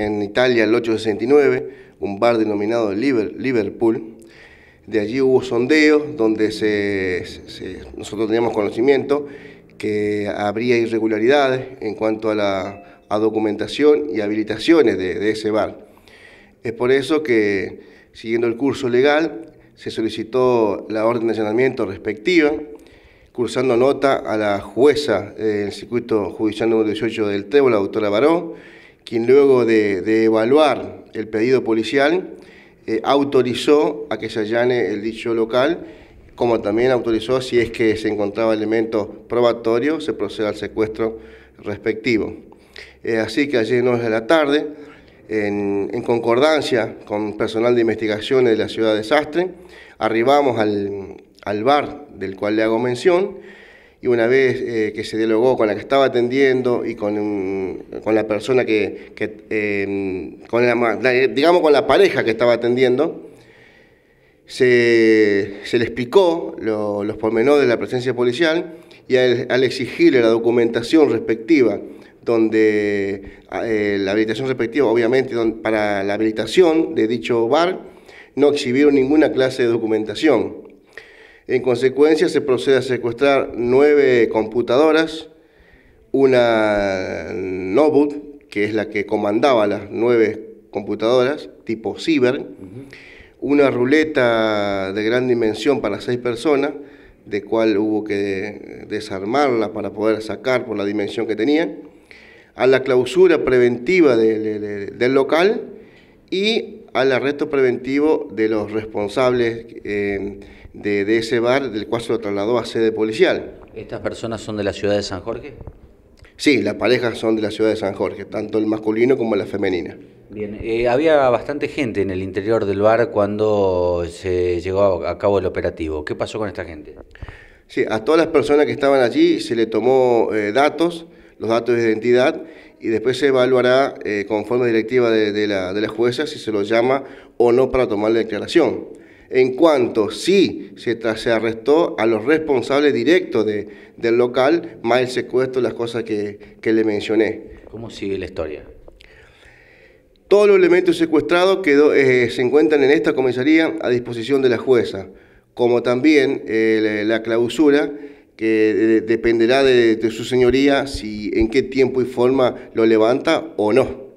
En Italia, el 869, un bar denominado Liverpool. De allí hubo sondeos donde se, nosotros teníamos conocimiento que habría irregularidades en cuanto a la documentación y habilitaciones de, ese bar. Es por eso que, siguiendo el curso legal, se solicitó la orden de allanamiento respectiva, cursando nota a la jueza del eh, Circuito Judicial número 18 del Trébol, la doctora Baró, quien luego de, evaluar el pedido policial eh, autorizó a que se allane el dicho local, como también autorizó si es que se encontraba elemento probatorio, se proceda al secuestro respectivo. Eh, así que ayer 9 de la tarde, en, concordancia con personal de investigaciones de la ciudad de Sastre, arribamos al, al bar del cual le hago mención, y una vez eh, que se dialogó con la que estaba atendiendo y con, con la persona que, em, con digamos con la pareja que estaba atendiendo, se, le explicó los pormenores de la presencia policial y al, exigirle la documentación respectiva, donde eh, la habilitación respectiva, obviamente, para la habilitación de dicho bar, no exhibieron ninguna clase de documentación en consecuencia, se procede a secuestrar nueve computadoras, una notebook, que es la que comandaba las nueve computadoras, tipo ciber, una ruleta de gran dimensión para seis personas, de cual hubo que desarmarla para poder sacar por la dimensión que tenía, a la clausura preventiva del, del local y al arresto preventivo de los responsables eh, de, ese bar, del cual se lo trasladó a sede policial. ¿Estas personas son de la ciudad de San Jorge? Sí, las parejas son de la ciudad de San Jorge, tanto el masculino como la femenina. Bien, eh, había bastante gente en el interior del bar cuando se llegó a cabo el operativo. ¿Qué pasó con esta gente? Sí, a todas las personas que estaban allí se le tomó eh, datos los datos de identidad y después se evaluará eh, conforme directiva de, la, de, la, jueza si se lo llama o no para tomar la declaración. En cuanto sí se, se arrestó a los responsables directos del local, más el secuestro, las cosas que, le mencioné. ¿Cómo sigue la historia? Todos los elementos secuestrados quedó, eh, se encuentran en esta comisaría a disposición de la jueza, como también eh, la clausura que dependerá de, de su señoría si en qué tiempo y forma lo levanta o no.